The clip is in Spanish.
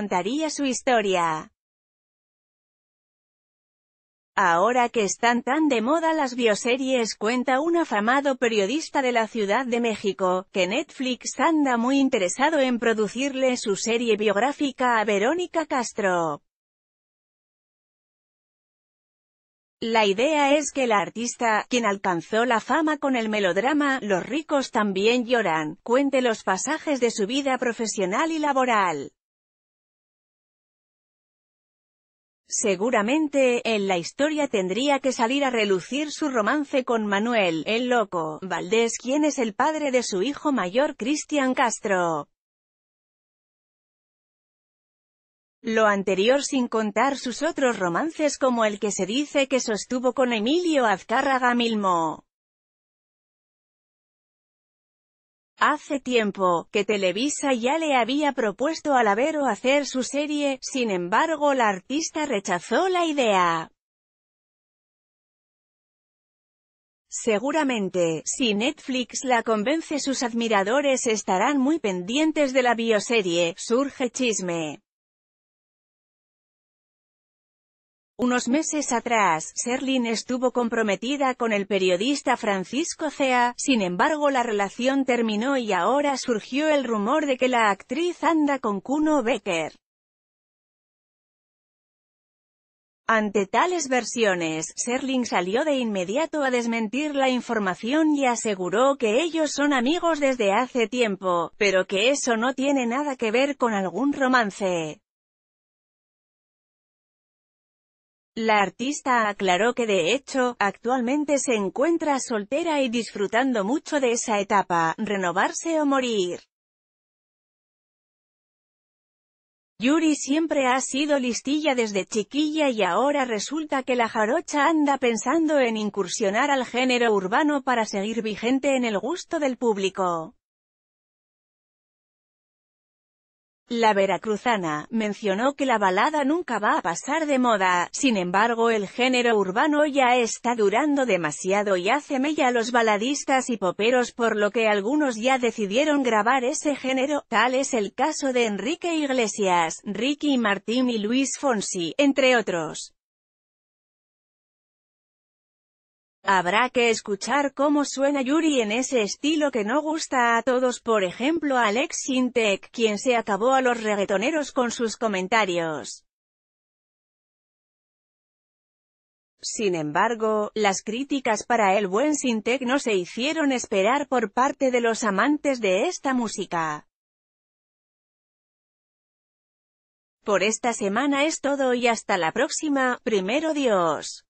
contaría su historia. Ahora que están tan de moda las bioseries cuenta un afamado periodista de la Ciudad de México, que Netflix anda muy interesado en producirle su serie biográfica a Verónica Castro. La idea es que la artista, quien alcanzó la fama con el melodrama Los ricos también lloran, cuente los pasajes de su vida profesional y laboral. Seguramente, en la historia tendría que salir a relucir su romance con Manuel, el loco, Valdés quien es el padre de su hijo mayor Cristian Castro. Lo anterior sin contar sus otros romances como el que se dice que sostuvo con Emilio Azcárraga Milmo. Hace tiempo, que Televisa ya le había propuesto a Lavero hacer su serie, sin embargo la artista rechazó la idea. Seguramente, si Netflix la convence sus admiradores estarán muy pendientes de la bioserie, surge chisme. Unos meses atrás, Serlin estuvo comprometida con el periodista Francisco Cea, sin embargo la relación terminó y ahora surgió el rumor de que la actriz anda con Kuno Becker. Ante tales versiones, Serling salió de inmediato a desmentir la información y aseguró que ellos son amigos desde hace tiempo, pero que eso no tiene nada que ver con algún romance. La artista aclaró que de hecho, actualmente se encuentra soltera y disfrutando mucho de esa etapa, renovarse o morir. Yuri siempre ha sido listilla desde chiquilla y ahora resulta que la jarocha anda pensando en incursionar al género urbano para seguir vigente en el gusto del público. La veracruzana mencionó que la balada nunca va a pasar de moda, sin embargo el género urbano ya está durando demasiado y hace mella a los baladistas y poperos por lo que algunos ya decidieron grabar ese género, tal es el caso de Enrique Iglesias, Ricky Martín y Luis Fonsi, entre otros. Habrá que escuchar cómo suena Yuri en ese estilo que no gusta a todos, por ejemplo a Alex Sintec, quien se acabó a los reggaetoneros con sus comentarios. Sin embargo, las críticas para el buen Sintek no se hicieron esperar por parte de los amantes de esta música. Por esta semana es todo y hasta la próxima, primero Dios.